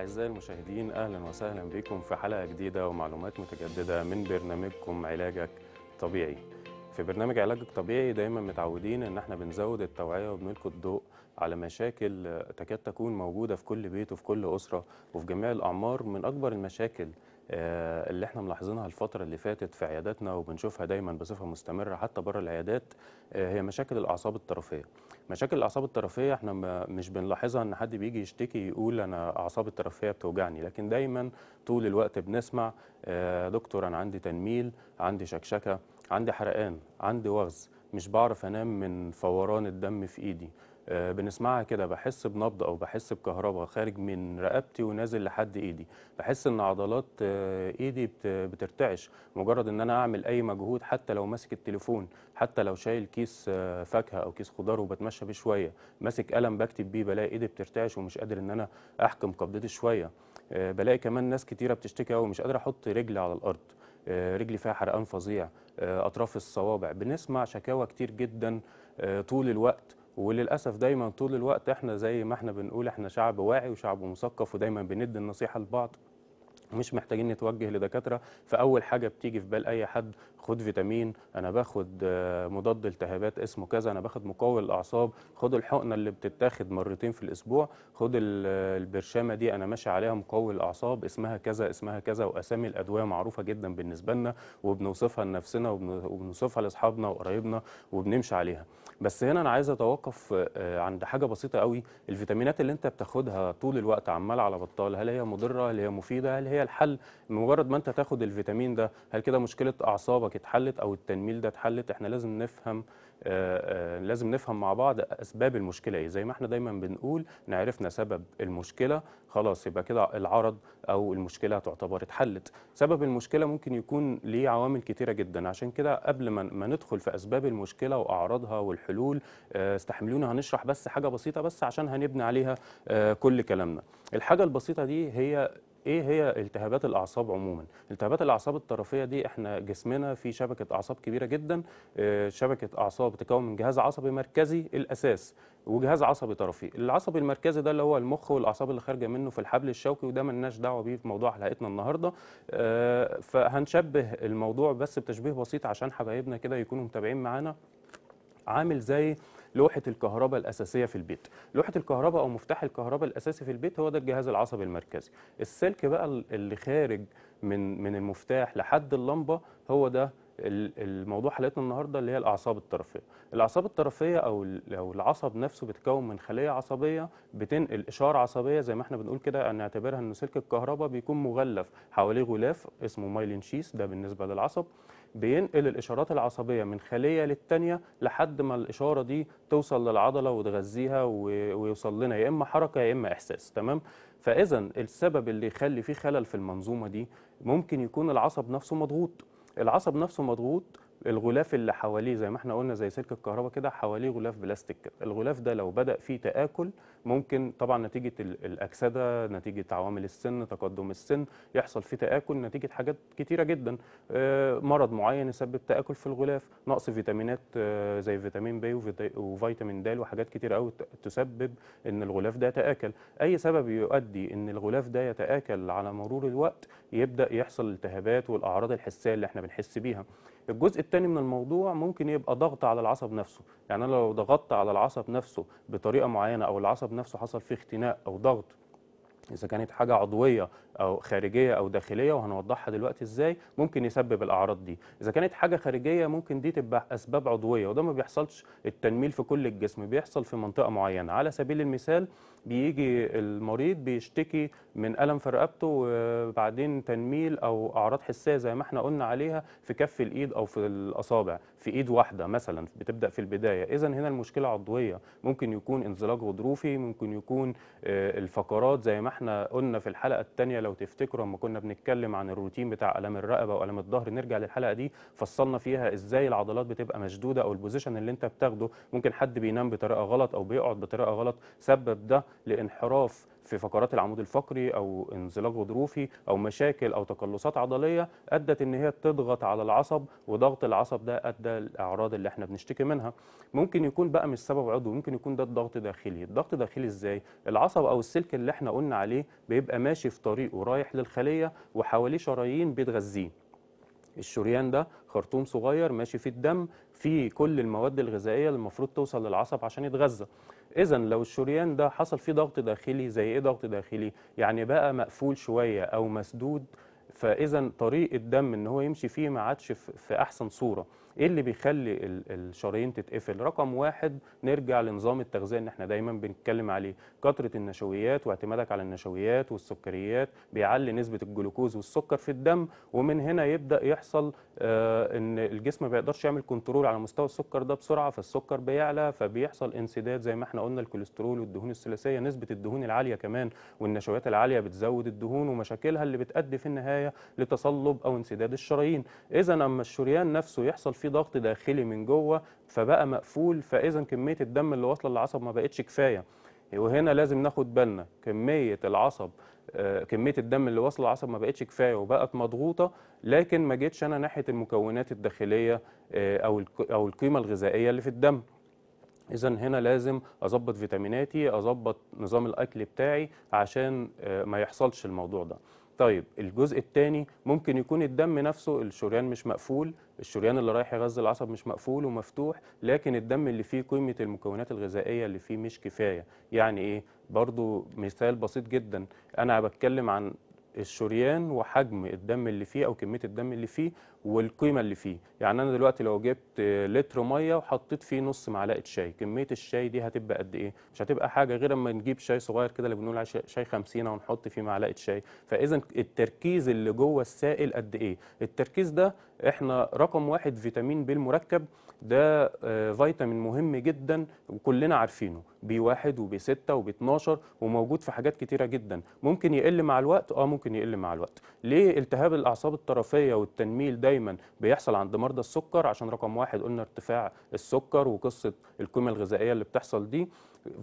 أعزائي المشاهدين أهلا وسهلا بكم في حلقة جديدة ومعلومات متجددة من برنامجكم علاجك طبيعي في برنامج علاجك طبيعي دايما متعودين ان احنا بنزود التوعية وبنلقي الضوء على مشاكل تكاد تكون موجودة في كل بيت وفي كل أسرة وفي جميع الأعمار من أكبر المشاكل آه، اللي احنا ملاحظينها الفتره اللي فاتت في عياداتنا وبنشوفها دايما بصفه مستمره حتى بره العيادات آه، هي مشاكل الاعصاب الطرفيه مشاكل الاعصاب الطرفيه احنا مش بنلاحظها ان حد بيجي يشتكي يقول انا اعصابي الطرفيه بتوجعني لكن دايما طول الوقت بنسمع آه، دكتور انا عندي تنميل عندي شكشكه عندي حرقان عندي وغز مش بعرف انام من فوران الدم في ايدي آه، بنسمعها كده بحس بنبض او بحس بكهرباء خارج من رقبتي ونازل لحد ايدي بحس ان عضلات آه، ايدي بترتعش مجرد ان انا اعمل اي مجهود حتى لو ماسك التليفون حتى لو شايل كيس آه، فاكهه او كيس خضار وبتمشى بيه شويه ماسك قلم بكتب بيه بلاقي ايدي بترتعش ومش قادر ان انا احكم قبضتي شويه بلاقي كمان ناس كتيره بتشتكي قوي مش قادر احط رجلي على الارض رجلي فيها حرقان فظيع اطراف الصوابع بنسمع شكاوى كتير جدا طول الوقت وللاسف دايما طول الوقت احنا زي ما احنا بنقول احنا شعب واعي وشعب مثقف ودايما بندي النصيحه لبعض مش محتاجين نتوجه لدكاتره فاول حاجه بتيجي في بال اي حد خد فيتامين انا باخد آه، مضاد التهابات اسمه كذا انا باخد مقوي الاعصاب خد الحقنه اللي بتتاخد مرتين في الاسبوع خد آه، البرشامه دي انا ماشي عليها مقوي الاعصاب اسمها كذا اسمها كذا واسامي الادويه معروفه جدا بالنسبه لنا وبنوصفها لنفسنا وبنوصفها لاصحابنا وقرايبنا وبنمشي عليها بس هنا انا عايز اتوقف آه، عند حاجه بسيطه قوي الفيتامينات اللي انت بتاخدها طول الوقت عمال على بطال هل هي مضره هل هي مفيده هل هي الحل مجرد ما انت تاخد الفيتامين ده هل كده مشكله اعصابك اتحلت او التنميل ده اتحلت احنا لازم نفهم آآ آه، آآ آه، لازم نفهم مع بعض اسباب المشكله ايه زي ما احنا دايما بنقول ان عرفنا سبب المشكله خلاص يبقى كده العرض او المشكله تعتبر اتحلت سبب المشكله ممكن يكون ليه عوامل كتيره جدا عشان كده قبل ما, ما ندخل في اسباب المشكله واعراضها والحلول آه، استحملونا هنشرح بس حاجه بسيطه بس عشان هنبني عليها كل كلامنا الحاجه البسيطه دي هي ايه هي التهابات الاعصاب عموما التهابات الاعصاب الطرفيه دي احنا جسمنا في شبكه اعصاب كبيره جدا آه، شبكه اعصاب بتتكون من جهاز عصبي مركزي الاساس وجهاز عصبي طرفي العصبي المركزي ده اللي هو المخ والاعصاب اللي خارجه منه في الحبل الشوكي وده ملناش دعوه بيه في موضوع حلقتنا النهارده آه، فهنشبه الموضوع بس بتشبيه بسيط عشان حبايبنا كده يكونوا متابعين معانا عامل زي لوحه الكهرباء الاساسيه في البيت لوحه الكهرباء او مفتاح الكهرباء الاساسي في البيت هو ده الجهاز العصبي المركزي السلك بقى اللي خارج من من المفتاح لحد اللمبه هو ده الموضوع حلقتنا النهارده اللي هي الاعصاب الطرفيه الاعصاب الطرفيه او او العصب نفسه بيتكون من خليه عصبيه بتنقل اشاره عصبيه زي ما احنا بنقول كده نعتبرها ان سلك الكهرباء بيكون مغلف حواليه غلاف اسمه مايلين شيس ده بالنسبه للعصب بينقل الإشارات العصبية من خلية للتانية لحد ما الإشارة دي توصل للعضلة وتغذيها ويوصل لنا يا إما حركة يا إما إحساس تمام فإذا السبب اللي يخلي فيه خلل في المنظومة دي ممكن يكون العصب نفسه مضغوط العصب نفسه مضغوط الغلاف اللي حواليه زي ما احنا قلنا زي سلك الكهرباء كده حواليه غلاف بلاستيك كده الغلاف ده لو بدا فيه تاكل ممكن طبعا نتيجه الاكسده نتيجه عوامل السن تقدم السن يحصل فيه تاكل نتيجه حاجات كتيره جدا آه، مرض معين يسبب تاكل في الغلاف نقص فيتامينات آه، زي فيتامين بي وفيتامين د وحاجات كتير قوي تسبب ان الغلاف ده يتاكل اي سبب يؤدي ان الغلاف ده يتاكل على مرور الوقت يبدا يحصل التهابات والاعراض الحسيه اللي احنا بنحس بيها الجزء التاني من الموضوع ممكن يبقى ضغط على العصب نفسه يعني انا لو ضغطت على العصب نفسه بطريقه معينه او العصب نفسه حصل فيه اختناق او ضغط اذا كانت حاجه عضويه او خارجيه او داخليه وهنوضحها دلوقتي ازاي ممكن يسبب الاعراض دي اذا كانت حاجه خارجيه ممكن دي تبقى اسباب عضويه وده ما بيحصلش التنميل في كل الجسم بيحصل في منطقه معينه على سبيل المثال بيجي المريض بيشتكي من الم في رقبته وبعدين تنميل او اعراض حساسه زي ما احنا قلنا عليها في كف الايد او في الاصابع في ايد واحده مثلا بتبدا في البدايه اذا هنا المشكله عضويه ممكن يكون انزلاق غضروفي ممكن يكون آه، الفقرات زي ما احنا قلنا في الحلقه الثانيه لو تفتكروا لما كنا بنتكلم عن الروتين بتاع الام الرقبه والام الظهر نرجع للحلقه دي فصلنا فيها ازاي العضلات بتبقى مشدوده او البوزيشن اللي انت بتاخده ممكن حد بينام بطريقه غلط او بيقعد بطريقه غلط سبب ده لانحراف في فقرات العمود الفقري او انزلاق غضروفي او مشاكل او تقلصات عضليه ادت ان هي تضغط على العصب وضغط العصب ده ادى الاعراض اللي احنا بنشتكي منها ممكن يكون بقى مش سبب عضوي ممكن يكون ده الضغط داخلي الضغط داخلي ازاي العصب او السلك اللي احنا قلنا عليه بيبقى ماشي في طريقه رايح للخليه وحواليه شرايين بتغذيه الشريان ده خرطوم صغير ماشي في الدم في كل المواد الغذائيه اللي المفروض توصل للعصب عشان يتغذى اذا لو الشريان ده حصل فيه ضغط داخلي زي ايه ضغط داخلي يعني بقى مقفول شويه او مسدود فاذا طريق الدم ان هو يمشي فيه ما عادش في احسن صوره ايه اللي بيخلي الشرايين تتقفل رقم واحد نرجع لنظام التغذيه اللي احنا دايما بنتكلم عليه كثره النشويات واعتمادك على النشويات والسكريات بيعلي نسبه الجلوكوز والسكر في الدم ومن هنا يبدا يحصل آه، ان الجسم ما بيقدرش يعمل كنترول على مستوى السكر ده بسرعه فالسكر بيعلى فبيحصل انسداد زي ما احنا قلنا الكوليسترول والدهون الثلاثيه نسبه الدهون العاليه كمان والنشويات العاليه بتزود الدهون ومشاكلها اللي بتؤدي في النهايه لتصلب او انسداد الشرايين اذا اما الشريان نفسه يحصل فيه ضغط داخلي من جوه فبقى مقفول فاذا كميه الدم اللي واصله للعصب ما بقتش كفايه وهنا لازم ناخد بالنا كميه العصب آه، كميه الدم اللي واصله للعصب ما بقتش كفايه وبقت مضغوطه لكن ما جيتش انا ناحيه المكونات الداخليه آه، او او القيمه الغذائيه اللي في الدم اذا هنا لازم اظبط فيتاميناتي اظبط نظام الاكل بتاعي عشان آه، ما يحصلش الموضوع ده طيب الجزء الثاني ممكن يكون الدم نفسه الشريان مش مقفول الشريان اللي رايح يغذي العصب مش مقفول ومفتوح لكن الدم اللي فيه قيمه المكونات الغذائيه اللي فيه مش كفايه يعني ايه برضو مثال بسيط جدا انا بتكلم عن الشريان وحجم الدم اللي فيه او كميه الدم اللي فيه والقيمه اللي فيه يعني انا دلوقتي لو جبت لتر ميه وحطيت فيه نص معلقه شاي كميه الشاي دي هتبقى قد ايه مش هتبقى حاجه غير اما نجيب شاي صغير كده اللي بنقول عليه شاي 50 ونحط فيه معلقه شاي فاذا التركيز اللي جوه السائل قد ايه التركيز ده احنا رقم واحد فيتامين ب المركب ده آه، فيتامين مهم جدا وكلنا عارفينه بي واحد وبي 6 وبي 12 وموجود في حاجات كتيره جدا ممكن يقل مع الوقت اه ممكن يقل مع الوقت ليه التهاب الاعصاب الطرفيه والتنميل ده دايما بيحصل عند مرضى السكر عشان رقم واحد قلنا ارتفاع السكر وقصه القيمه الغذائيه اللي بتحصل دي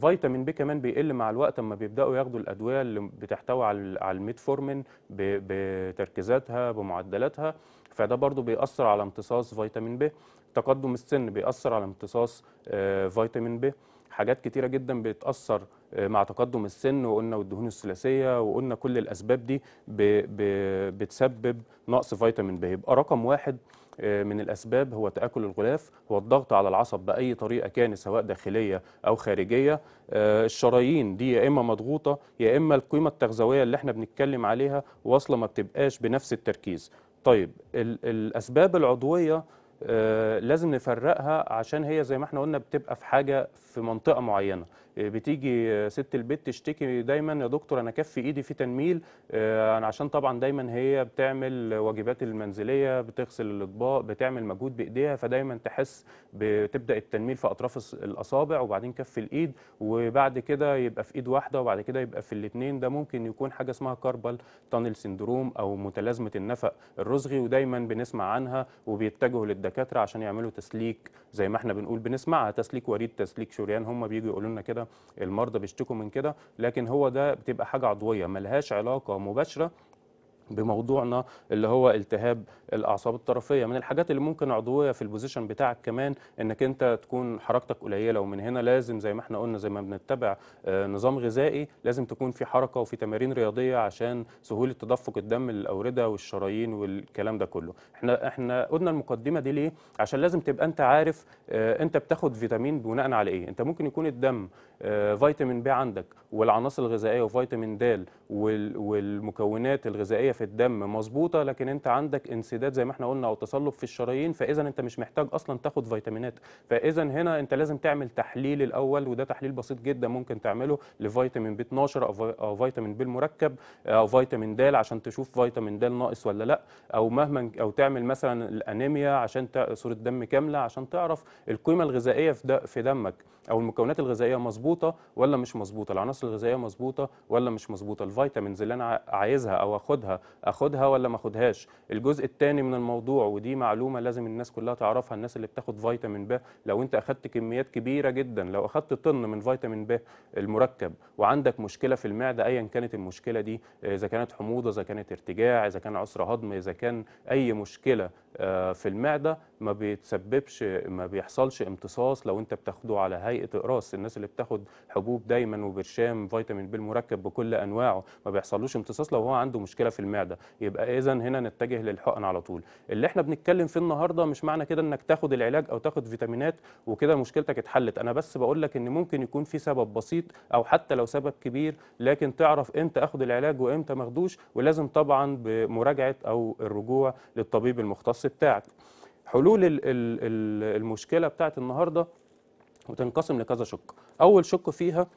فيتامين بي كمان بيقل مع الوقت اما بيبداوا ياخدوا الادويه اللي بتحتوي على الميتفورمين بتركيزاتها بمعدلاتها فده برضو بيأثر على امتصاص فيتامين ب تقدم السن بيأثر على امتصاص آه، فيتامين ب حاجات كتيره جدا بتأثر آه، مع تقدم السن وقلنا والدهون الثلاثيه وقلنا كل الاسباب دي بتسبب نقص فيتامين ب يبقى رقم واحد آه، من الاسباب هو تاكل الغلاف هو الضغط على العصب باي طريقه كان سواء داخليه او خارجيه آه، الشرايين دي يا اما مضغوطه يا اما القيمه التغذويه اللي احنا بنتكلم عليها واصله ما بتبقاش بنفس التركيز طيب الاسباب العضويه لازم نفرقها عشان هي زي ما احنا قلنا بتبقى في حاجه في منطقه معينه بتيجي ست البيت تشتكي دايما يا دكتور انا كف ايدي في تنميل آه، عشان طبعا دايما هي بتعمل واجبات المنزليه بتغسل الاطباق بتعمل مجهود بايديها فدايما تحس بتبدا التنميل في اطراف الاصابع وبعدين كف الايد وبعد كده يبقى في ايد واحده وبعد كده يبقى في الاثنين ده ممكن يكون حاجه اسمها كاربل تانل سندروم او متلازمه النفق الرزغي ودايما بنسمع عنها وبيتجهوا للدكاتره عشان يعملوا تسليك زي ما احنا بنقول بنسمعها تسليك وريد تسليك شريان هم بييجوا يقولوا لنا كده المرضى بيشتكوا من كده لكن هو ده بتبقى حاجه عضويه ملهاش علاقه مباشره بموضوعنا اللي هو التهاب الاعصاب الطرفيه من الحاجات اللي ممكن عضويه في البوزيشن بتاعك كمان انك انت تكون حركتك قليله ومن هنا لازم زي ما احنا قلنا زي ما بنتبع آه، نظام غذائي لازم تكون في حركه وفي تمارين رياضيه عشان سهوله تدفق الدم للاورده والشرايين والكلام ده كله احنا احنا قلنا المقدمه دي ليه عشان لازم تبقى انت عارف آه، انت بتاخد فيتامين بناء على ايه انت ممكن يكون الدم آه، فيتامين ب عندك والعناصر الغذائيه وفيتامين د والمكونات الغذائيه في الدم مظبوطه لكن انت عندك انسداد زي ما احنا قلنا او تصلب في الشرايين فاذا انت مش محتاج اصلا تاخد فيتامينات فاذا هنا انت لازم تعمل تحليل الاول وده تحليل بسيط جدا ممكن تعمله لفيتامين بي 12 او فيتامين بي المركب او فيتامين د عشان تشوف فيتامين د ناقص ولا لا او مهما او تعمل مثلا الانيميا عشان صوره دم كامله عشان تعرف القيمه الغذائيه في, في دمك او المكونات الغذائيه مظبوطه ولا مش مظبوطه العناصر الغذائيه مظبوطه ولا مش مظبوطه الفيتامينز اللي انا عايزها او اخدها اخدها ولا ما اخدهاش الجزء الثاني من الموضوع ودي معلومه لازم الناس كلها تعرفها الناس اللي بتاخد فيتامين ب لو انت اخدت كميات كبيره جدا لو اخدت طن من فيتامين ب المركب وعندك مشكله في المعده ايا كانت المشكله دي اذا كانت حموضه اذا كانت ارتجاع اذا كان عسر هضم اذا كان اي مشكله آه، في المعده ما بيتسببش ما بيحصلش امتصاص لو انت بتاخده على هيئه اقراص الناس اللي بتاخد حبوب دايما وبرشام فيتامين بي المركب بكل انواعه ما بيحصلوش امتصاص لو هو عنده مشكله في المعده يبقى اذا هنا نتجه للحقن على طول اللي احنا بنتكلم فيه النهارده مش معنى كده انك تاخد العلاج او تاخد فيتامينات وكده مشكلتك اتحلت انا بس بقول لك ان ممكن يكون في سبب بسيط او حتى لو سبب كبير لكن تعرف امتى اخد العلاج وامتى ما اخدوش ولازم طبعا بمراجعه او الرجوع للطبيب المختص بتاعك حلول المشكله بتاعت النهارده وتنقسم لكذا شق اول شق فيها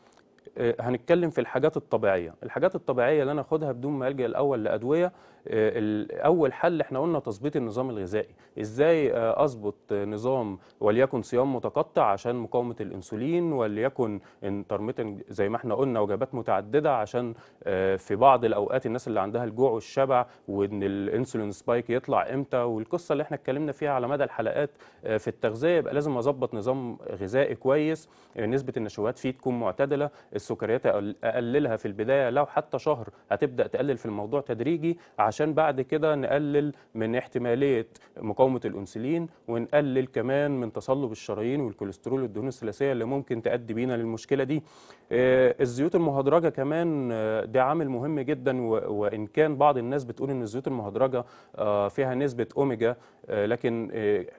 آه، هنتكلم في الحاجات الطبيعيه الحاجات الطبيعيه اللي انا اخدها بدون ما الجا الاول لادويه آه، اول حل احنا قلنا تظبيط النظام الغذائي ازاي آه، اظبط نظام وليكن صيام متقطع عشان مقاومه الانسولين وليكن انترميتنج زي ما احنا قلنا وجبات متعدده عشان آه، في بعض الاوقات الناس اللي عندها الجوع والشبع وان الانسولين سبايك يطلع امتى والقصه اللي احنا اتكلمنا فيها على مدى الحلقات في التغذيه يبقى لازم اظبط نظام غذائي كويس نسبه النشويات فيه تكون معتدله السكريات اقللها في البدايه لو حتى شهر هتبدا تقلل في الموضوع تدريجي عشان بعد كده نقلل من احتماليه مقاومه الانسولين ونقلل كمان من تصلب الشرايين والكوليسترول والدهون الثلاثيه اللي ممكن تؤدي بينا للمشكله دي آه، الزيوت المهدرجه كمان آه، ده عامل مهم جدا وان كان بعض الناس بتقول ان الزيوت المهدرجه آه، فيها نسبه اوميجا لكن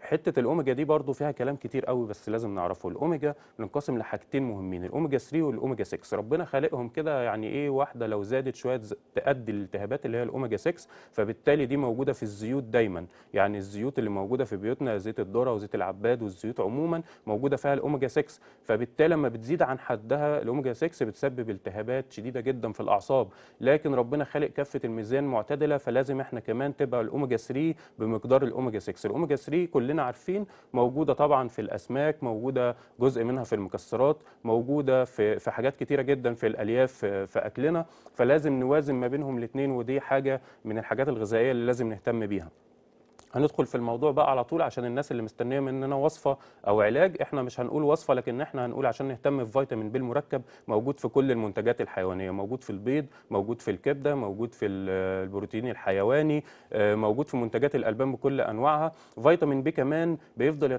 حته الاوميجا دي برضو فيها كلام كتير قوي بس لازم نعرفه الاوميجا بنقسم لحاجتين مهمين الاوميجا 3 والاوميجا 6 ربنا خالقهم كده يعني ايه واحده لو زادت شويه تؤدي الالتهابات اللي هي الاوميجا 6 6 فبالتالي دي موجوده في الزيوت دايما يعني الزيوت اللي موجوده في بيوتنا زيت الذره وزيت العباد والزيوت عموما موجوده فيها الاوميجا 6 فبالتالي لما بتزيد عن حدها الاوميجا 6 بتسبب التهابات شديده جدا في الاعصاب لكن ربنا خالق كفه الميزان معتدله فلازم احنا كمان تبقى الاوميجا 3 بمقدار الاوميجا 6 الاوميجا 3 كلنا عارفين موجوده طبعا في الاسماك موجوده جزء منها في المكسرات موجوده في في حاجات كتيره جدا في الالياف في اكلنا فلازم نوازن ما بينهم الاثنين ودي حاجه من الحاجات الغذائيه اللي لازم نهتم بيها هندخل في الموضوع بقى على طول عشان الناس اللي مستنيه مننا وصفه او علاج احنا مش هنقول وصفه لكن احنا هنقول عشان نهتم في فيتامين ب المركب موجود في كل المنتجات الحيوانيه موجود في البيض موجود في الكبده موجود في البروتين الحيواني آه، موجود في منتجات الالبان بكل انواعها فيتامين ب كمان بيفضل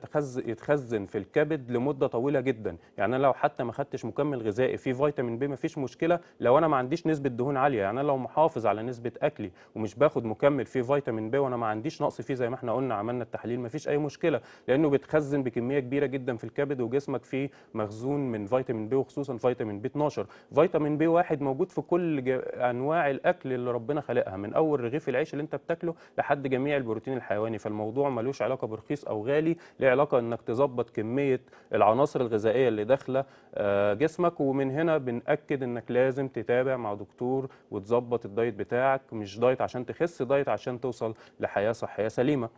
يتخزن في الكبد لمده طويله جدا يعني انا لو حتى ما خدتش مكمل غذائي فيه فيتامين ب مفيش مشكله لو انا ما عنديش نسبه دهون عاليه يعني انا لو محافظ على نسبه اكلي ومش باخد مكمل فيه فيتامين ب وانا ما عنديش نقص فيه زي ما احنا قلنا عملنا التحليل ما فيش اي مشكله لانه بيتخزن بكميه كبيره جدا في الكبد وجسمك فيه مخزون من فيتامين بي وخصوصا فيتامين بي 12 فيتامين بي واحد موجود في كل انواع الاكل اللي ربنا خلقها من اول رغيف العيش اللي انت بتاكله لحد جميع البروتين الحيواني فالموضوع ملوش علاقه برخيص او غالي ليه علاقه انك تظبط كميه العناصر الغذائيه اللي داخله آه، جسمك ومن هنا بناكد انك لازم تتابع مع دكتور وتظبط الدايت بتاعك مش دايت عشان تخس دايت عشان توصل لحياه صحيه سليمه السليمه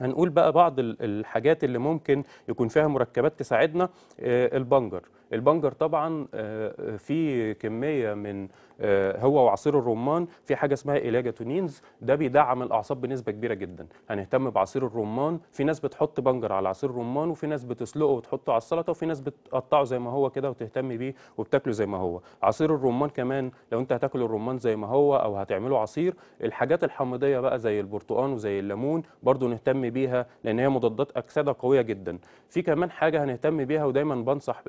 هنقول بقى بعض الحاجات اللي ممكن يكون فيها مركبات تساعدنا آه، البنجر البنجر طبعا آه، آه، في كميه من آه، هو وعصير الرمان في حاجه اسمها ايلاجاتونينز ده بيدعم الاعصاب بنسبه كبيره جدا هنهتم بعصير الرمان في ناس بتحط بنجر على عصير الرمان وفي ناس بتسلقه وتحطه على السلطه وفي ناس بتقطعه زي ما هو كده وتهتم بيه وبتاكله زي ما هو عصير الرمان كمان لو انت هتاكل الرمان زي ما هو او هتعمله عصير الحاجات الحامضيه بقى زي البرتقان وزي الليمون برضو نهتم بيها لان هي مضادات اكسده قويه جدا في كمان حاجه هنهتم بيها ودايما بنصح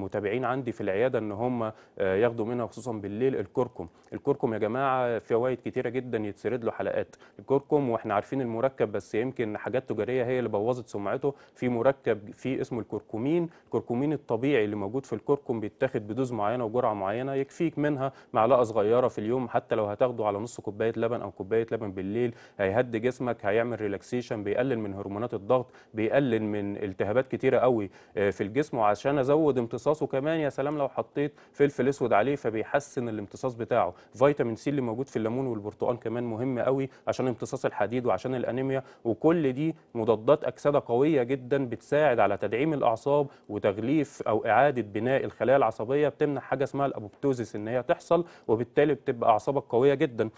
المتابعين عندي في العياده ان هم آه، ياخدوا منها خصوصا بالليل الكركم الكركم يا جماعه فوائد كتيره جدا يتسرد له حلقات الكركم واحنا عارفين المركب بس يمكن حاجات تجاريه هي اللي بوظت سمعته في مركب في اسمه الكركمين الكركمين الطبيعي اللي موجود في الكركم بيتاخد بدوز معينه وجرعه معينه يكفيك منها معلقه صغيره في اليوم حتى لو هتاخده على نص كوبايه لبن او كوبايه لبن بالليل هيهدي جسمك هيعمل ريلاكسيشن بيقلل من هرمونات الضغط بيقلل من التهابات كتيره قوي آه، في الجسم وعشان ازود امتصاص الامتصاص وكمان يا سلام لو حطيت فلفل اسود عليه فبيحسن الامتصاص بتاعه فيتامين سي اللي موجود في الليمون والبرتقال كمان مهم قوي عشان امتصاص الحديد وعشان الانيميا وكل دي مضادات اكسده قويه جدا بتساعد على تدعيم الاعصاب وتغليف او اعاده بناء الخلايا العصبيه بتمنع حاجه اسمها الابوبتوزيس ان هي تحصل وبالتالي بتبقى اعصابك قويه جدا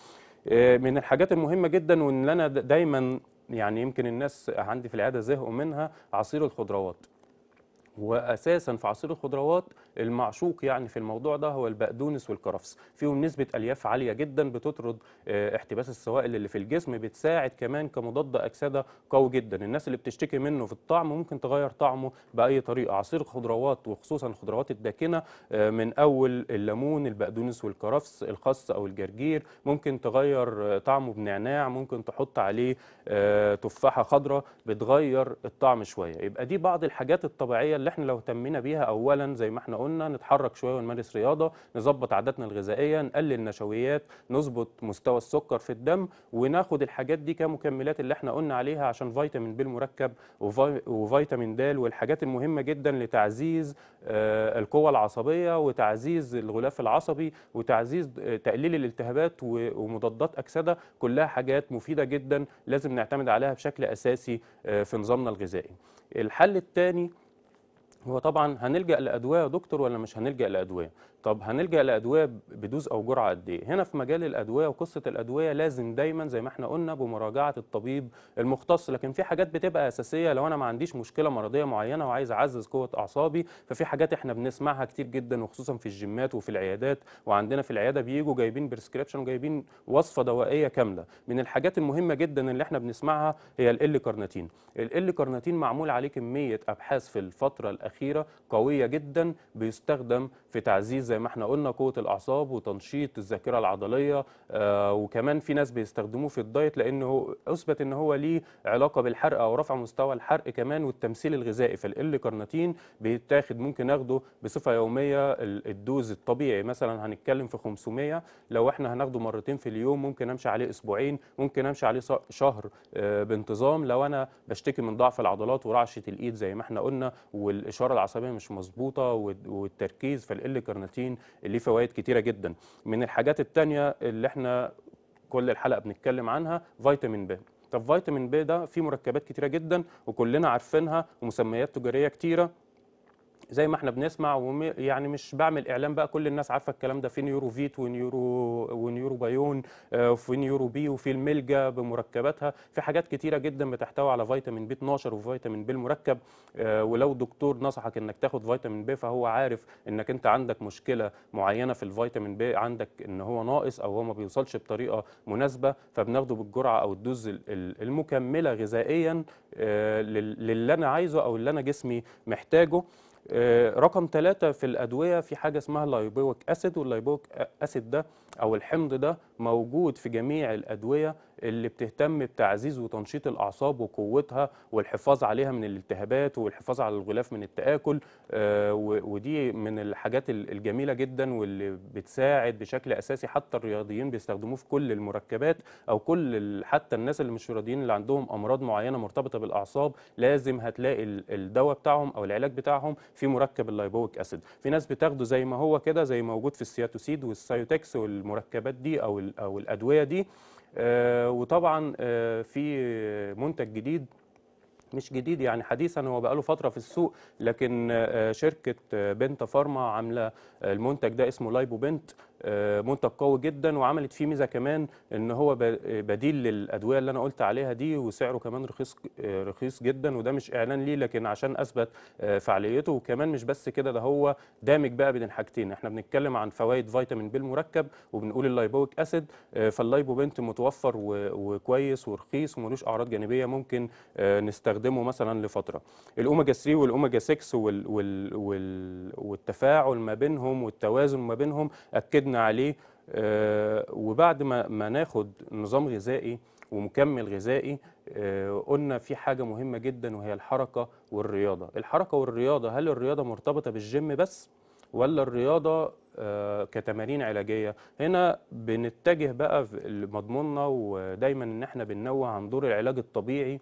آه، من الحاجات المهمه جدا وان انا دايما يعني يمكن الناس عندي في العاده زهقوا منها عصير الخضروات واساسا في عصير الخضروات المعشوق يعني في الموضوع ده هو البقدونس والكرفس فيهم نسبه الياف عاليه جدا بتطرد آه، احتباس السوائل اللي في الجسم بتساعد كمان كمضاد اكسده قوي جدا الناس اللي بتشتكي منه في الطعم ممكن تغير طعمه باي طريقه عصير الخضروات وخصوصا الخضروات الداكنه آه، من اول الليمون البقدونس والكرفس الخس او الجرجير ممكن تغير آه، طعمه بنعناع ممكن تحط عليه تفاحه خضراء بتغير الطعم شويه يبقى دي بعض الحاجات الطبيعيه اللي احنا لو اهتمينا بيها اولا زي ما احنا قلنا نتحرك شويه ونمارس رياضه نظبط عاداتنا الغذائيه نقلل نشويات نظبط مستوى السكر في الدم وناخد الحاجات دي كمكملات اللي احنا قلنا عليها عشان فيتامين ب المركب وفيتامين د والحاجات المهمه جدا لتعزيز آه، القوه العصبيه وتعزيز الغلاف العصبي وتعزيز آه، تقليل الالتهابات ومضادات اكسده كلها حاجات مفيده جدا لازم نعتمد عليها بشكل اساسي آه، في نظامنا الغذائي الحل الثاني هو طبعا هنلجا لادويه يا دكتور ولا مش هنلجا لادويه طب هنلجا لادويه بدوز او جرعه قد ايه هنا في مجال الادويه وقصه الادويه لازم دايما زي ما احنا قلنا بمراجعه الطبيب المختص لكن في حاجات بتبقى اساسيه لو انا ما عنديش مشكله مرضيه معينه وعايز اعزز قوه اعصابي ففي حاجات احنا بنسمعها كتير جدا وخصوصا في الجيمات وفي العيادات وعندنا في العياده بييجوا جايبين برسكريبشن وجايبين وصفه دوائيه كامله من الحاجات المهمه جدا اللي احنا بنسمعها هي ال كارناتين ال كارناتين معمول عليه كميه ابحاث في الفتره الاخيره قويه جدا بيستخدم في تعزيز زي ما احنا قلنا قوه الاعصاب وتنشيط الذاكره العضليه آه، وكمان في ناس بيستخدموه في الدايت لانه اثبت ان هو ليه علاقه بالحرق او رفع مستوى الحرق كمان والتمثيل الغذائي فالال كارناتين بيتاخد ممكن ناخده بصفه يوميه الدوز الطبيعي مثلا هنتكلم في 500 لو احنا هناخده مرتين في اليوم ممكن امشي عليه اسبوعين ممكن امشي عليه شهر آه، بانتظام لو انا بشتكي من ضعف العضلات ورعشه الايد زي ما احنا قلنا والاشاره العصبيه مش مظبوطه والتركيز فال الكرناتين اللي ليه فوائد كتيره جدا من الحاجات التانية اللي احنا كل الحلقه بنتكلم عنها فيتامين ب طب فيتامين ب ده فيه مركبات كتيره جدا وكلنا عارفينها ومسميات تجاريه كتيره زي ما احنا بنسمع ويعني مش بعمل اعلان بقى كل الناس عارفه الكلام ده في نيورو فيت ونيورو ونيورو بايون وفي آه، نيورو بي وفي الملجا بمركباتها في حاجات كتيره جدا بتحتوي على فيتامين بي 12 وفيتامين بي المركب آه، ولو دكتور نصحك انك تاخد فيتامين بي فهو عارف انك انت عندك مشكله معينه في الفيتامين بي عندك ان هو ناقص او هو ما بيوصلش بطريقه مناسبه فبناخده بالجرعه او الدوز المكمله غذائيا آه، للي انا عايزه او اللي انا جسمي محتاجه آه، رقم ثلاثة في الأدوية في حاجة اسمها اللايبويك أسيد واللايبويك أسيد ده او الحمض ده موجود في جميع الادويه اللي بتهتم بتعزيز وتنشيط الاعصاب وقوتها والحفاظ عليها من الالتهابات والحفاظ على الغلاف من التاكل آه، ودي من الحاجات الجميله جدا واللي بتساعد بشكل اساسي حتى الرياضيين بيستخدموه في كل المركبات او كل حتى الناس اللي مش رياضيين اللي عندهم امراض معينه مرتبطه بالاعصاب لازم هتلاقي الدواء بتاعهم او العلاج بتاعهم في مركب اللايبويك اسيد في ناس بتاخده زي ما هو كده زي موجود في السياتوسيد والسايوتكس وال المركبات دي او او الادويه دي آه، وطبعا آه، في منتج جديد مش جديد يعني حديثا هو بقاله فتره في السوق لكن آه، شركه بنتا فارما عامله المنتج ده اسمه لايبو بنت آه، منتج قوي جدا وعملت فيه ميزه كمان ان هو بديل للادويه اللي انا قلت عليها دي وسعره كمان رخيص آه، رخيص جدا وده مش اعلان ليه لكن عشان اثبت آه، فعاليته وكمان مش بس كده ده هو دامج بقى بين الحاجتين احنا بنتكلم عن فوائد فيتامين ب المركب وبنقول اللايبويك اسيد فاللايبوبنت متوفر وكويس ورخيص وملوش اعراض جانبيه ممكن نستخدمه مثلا لفتره الاوميجا 3 والاوميجا 6 والتفاعل ما بينهم والتوازن ما بينهم اكدنا اتفقنا عليه آه، وبعد ما ما ناخد نظام غذائي ومكمل غذائي آه، قلنا في حاجة مهمة جدا وهي الحركة والرياضة الحركة والرياضة هل الرياضة مرتبطة بالجيم بس ولا الرياضة آه، كتمارين علاجية هنا بنتجه بقى لمضموننا ودايما ان احنا بننوه عن دور العلاج الطبيعي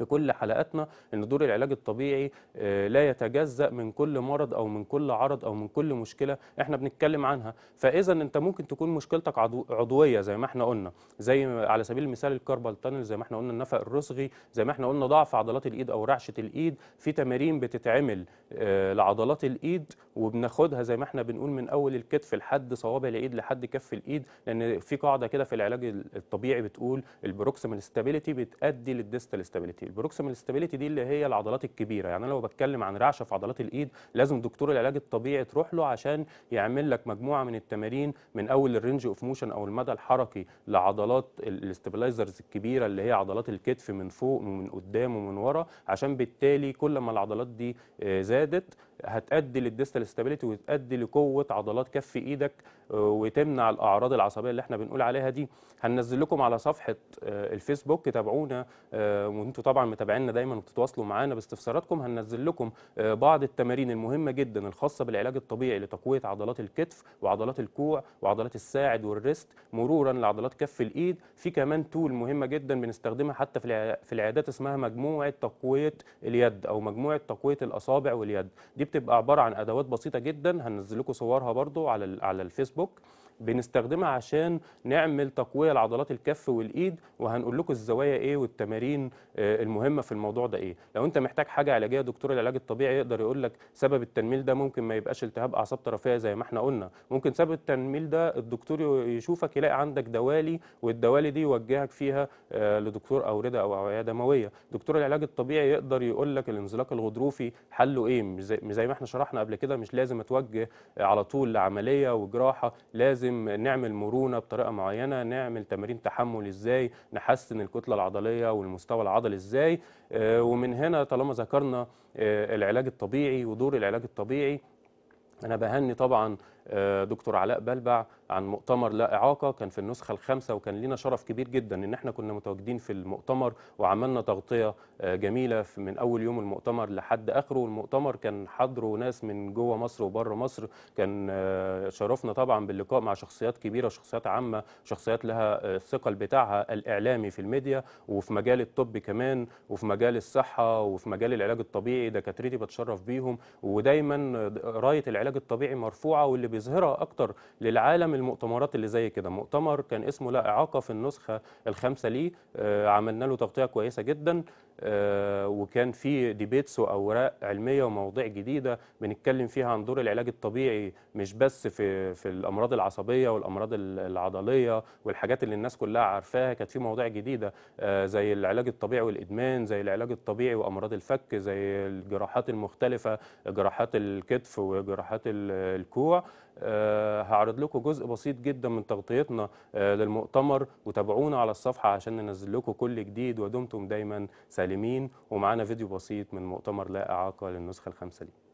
في كل حلقاتنا ان دور العلاج الطبيعي آه، لا يتجزأ من كل مرض او من كل عرض او من كل مشكله احنا بنتكلم عنها فاذا انت ممكن تكون مشكلتك عضويه زي ما احنا قلنا زي على سبيل المثال الكاربال تانل زي ما احنا قلنا النفق الرسغي زي ما احنا قلنا ضعف عضلات الايد او رعشه الايد في تمارين بتتعمل آه، لعضلات الايد وبناخدها زي ما احنا بنقول من اول الكتف لحد صوابع الايد لحد كف الايد لان في قاعده كده في العلاج الطبيعي بتقول البروكسيمال ستابيليتي بتؤدي للديستال ستابيليتي البروكسيمال ستابيليتي دي اللي هي العضلات الكبيره يعني انا لو بتكلم عن رعشه في عضلات الايد لازم دكتور العلاج الطبيعي تروح له عشان يعمل لك مجموعه من التمارين من اول الرينج اوف موشن او المدى الحركي لعضلات الاستابلايزرز الكبيره اللي هي عضلات الكتف من فوق ومن قدام ومن ورا عشان بالتالي كل ما العضلات دي آه، زادت هتأدي للديستال ستابيليتي وتأدي لقوة عضلات كف إيدك آه، وتمنع الأعراض العصبية اللي احنا بنقول عليها دي هننزل لكم على صفحة آه، الفيسبوك تابعونا آه، وانتم طبعا متابعينا دايما وبتتواصلوا معانا باستفساراتكم هننزل لكم بعض التمارين المهمة جدا الخاصة بالعلاج الطبيعي لتقوية عضلات الكتف وعضلات الكوع وعضلات الساعد والريست مرورا لعضلات كف الإيد في كمان تول مهمة جدا بنستخدمها حتى في العيادات اسمها مجموعة تقوية اليد أو مجموعة تقوية الأصابع واليد دي بتبقى عباره عن ادوات بسيطه جدا هنزل لكم صورها برده على على الفيسبوك بنستخدمها عشان نعمل تقويه لعضلات الكف والايد وهنقول لكم الزوايا ايه والتمارين آه، المهمه في الموضوع ده ايه لو انت محتاج حاجه علاجيه دكتور العلاج الطبيعي يقدر يقول لك سبب التنميل ده ممكن ما يبقاش التهاب اعصاب طرفيه زي ما احنا قلنا ممكن سبب التنميل ده الدكتور يشوفك يلاقي عندك دوالي والدوالي دي يوجهك فيها آه، لدكتور اورده او اوعيه دمويه دكتور العلاج الطبيعي يقدر يقول لك الانزلاق الغضروفي حله ايه زي ما احنا شرحنا قبل كده مش لازم اتوجه على طول لعمليه وجراحه لازم لازم نعمل مرونه بطريقه معينه نعمل تمارين تحمل ازاي نحسن الكتله العضليه والمستوى العضلي ازاي آه، ومن هنا طالما ذكرنا آه، العلاج الطبيعي ودور العلاج الطبيعي انا بهني طبعا آه، دكتور علاء بلبع عن مؤتمر لا إعاقة كان في النسخة الخامسة وكان لنا شرف كبير جدا إن احنا كنا متواجدين في المؤتمر وعملنا تغطية آه، جميلة من أول يوم المؤتمر لحد آخره والمؤتمر كان حضره ناس من جوه مصر وبره مصر كان آه، شرفنا طبعا باللقاء مع شخصيات كبيرة شخصيات عامة شخصيات لها الثقل بتاعها الإعلامي في الميديا وفي مجال الطب كمان وفي مجال الصحة وفي مجال العلاج الطبيعي دكاترتي بتشرف بيهم ودايما راية العلاج الطبيعي مرفوعة واللي بيظهرها اكتر للعالم المؤتمرات اللي زي كده مؤتمر كان اسمه لا اعاقه في النسخه الخامسه ليه آه، عملنا له تغطيه كويسه جدا آه، وكان في ديبيتس واوراق علميه ومواضيع جديده بنتكلم فيها عن دور العلاج الطبيعي مش بس في في الامراض العصبيه والامراض العضليه والحاجات اللي الناس كلها عارفاها كانت في مواضيع جديده آه، زي العلاج الطبيعي والادمان زي العلاج الطبيعي وامراض الفك زي الجراحات المختلفه جراحات الكتف وجراحات الكوع آه، هعرض لكم جزء بسيط جدا من تغطيتنا آه، للمؤتمر وتابعونا على الصفحة عشان ننزل لكم كل جديد ودمتم دايما سالمين ومعانا فيديو بسيط من مؤتمر لا إعاقة للنسخة الخامسة ليه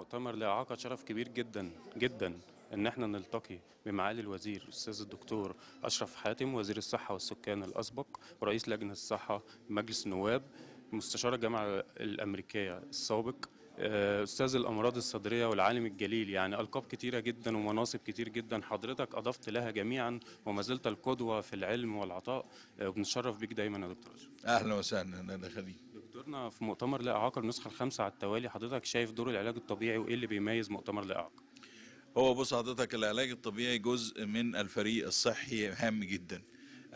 مؤتمر لإعاقة شرف كبير جدا جدا ان احنا نلتقي بمعالي الوزير الاستاذ الدكتور اشرف حاتم وزير الصحه والسكان الاسبق ورئيس لجنه الصحه مجلس النواب مستشار الجامعه الامريكيه السابق آه، استاذ الامراض الصدريه والعالم الجليل يعني القاب كتيره جدا ومناصب كتير جدا حضرتك اضفت لها جميعا وما زلت القدوه في العلم والعطاء وبنتشرف آه، بيك دايما يا دكتور اشرف اهلا وسهلا انا خليل دورنا في مؤتمر الإعاقة النسخه الخامسه على التوالي حضرتك شايف دور العلاج الطبيعي وايه اللي بيميز مؤتمر الإعاقة؟ هو بص حضرتك العلاج الطبيعي جزء من الفريق الصحي هام جدا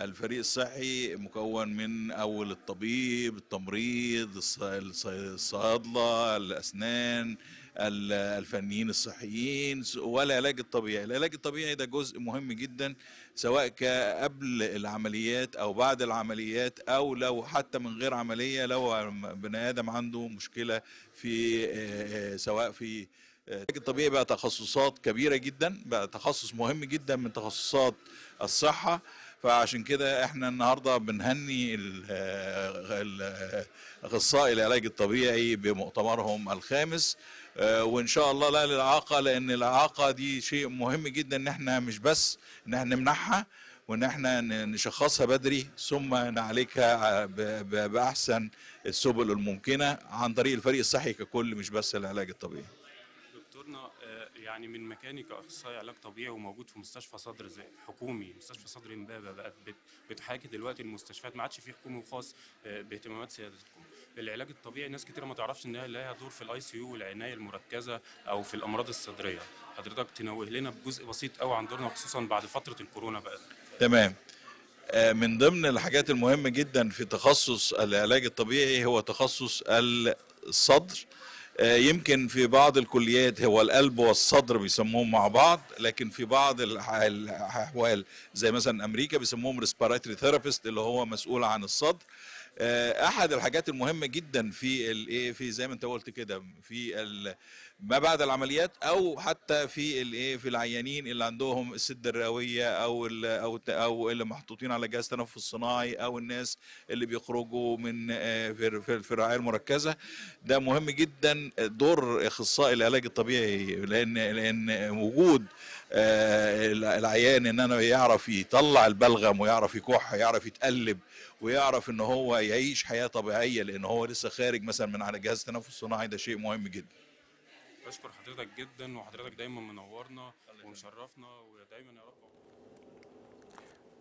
الفريق الصحي مكون من اول الطبيب التمريض الصيادله الاسنان الفنيين الصحيين والعلاج الطبيعي العلاج الطبيعي ده جزء مهم جدا سواء قبل العمليات او بعد العمليات او لو حتى من غير عمليه لو بني ادم عنده مشكله في آه، آه، سواء في آه، العلاج الطبيعي بقى تخصصات كبيره جدا بقى تخصص مهم جدا من تخصصات الصحه فعشان كده احنا النهارده بنهني الاخصائي العلاج الطبيعي بمؤتمرهم الخامس آه، وان شاء الله لا للاعاقه لان الاعاقه دي شيء مهم جدا ان احنا مش بس ان احنا نمنحها وان احنا نشخصها بدري ثم نعالجها باحسن السبل الممكنه عن طريق الفريق الصحي ككل مش بس العلاج الطبيعي. دكتورنا آه، يعني من مكاني كاخصائي علاج طبيعي وموجود في مستشفى صدر زي حكومي مستشفى صدر امبابه بقت بتحاكي دلوقتي المستشفيات ما عادش في حكومي وخاص آه، باهتمامات سيادتكم. للعلاج الطبيعي ناس كتير ما تعرفش ان لها دور في الاي سي يو والعنايه المركزه او في الامراض الصدريه حضرتك تنوه لنا بجزء بسيط قوي عن دورنا خصوصا بعد فتره الكورونا بقى تمام آه، من ضمن الحاجات المهمه جدا في تخصص العلاج الطبيعي هو تخصص الصدر آه، يمكن في بعض الكليات هو القلب والصدر بيسموهم مع بعض لكن في بعض الاحوال زي مثلا امريكا بيسموهم ريسبيراتري ثيرابيست اللي هو مسؤول عن الصدر آه، احد الحاجات المهمه جدا في الايه في زي ما انت قلت كده في ما بعد العمليات او حتى في الايه في العيانين اللي عندهم السد الرئويه او او او اللي محطوطين على جهاز تنفس صناعي او الناس اللي بيخرجوا من آه، في الرعايه المركزه ده مهم جدا دور اخصائي العلاج الطبيعي لان لان وجود آه، العيان ان انا يعرف يطلع البلغم ويعرف يكح يعرف يتقلب ويعرف ان هو يعيش حياه طبيعيه لان هو لسه خارج مثلا من على جهاز تنفس صناعي ده شيء مهم جدا بشكر حضرتك جدا وحضرتك دايما منورنا ومشرفنا ودايما يا رب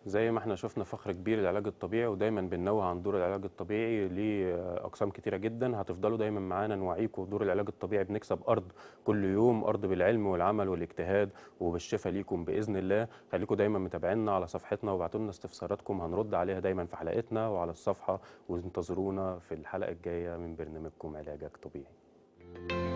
زي ما احنا شفنا فخر كبير للعلاج الطبيعي ودايما بننوه عن دور العلاج الطبيعي ليه اقسام كتيره جدا هتفضلوا دايما معانا نوعيكم دور العلاج الطبيعي بنكسب ارض كل يوم ارض بالعلم والعمل والاجتهاد وبالشفاء ليكم باذن الله خليكم دايما متابعينا على صفحتنا وابعتوا لنا استفساراتكم هنرد عليها دايما في حلقتنا وعلى الصفحه وانتظرونا في الحلقه الجايه من برنامجكم علاجك طبيعي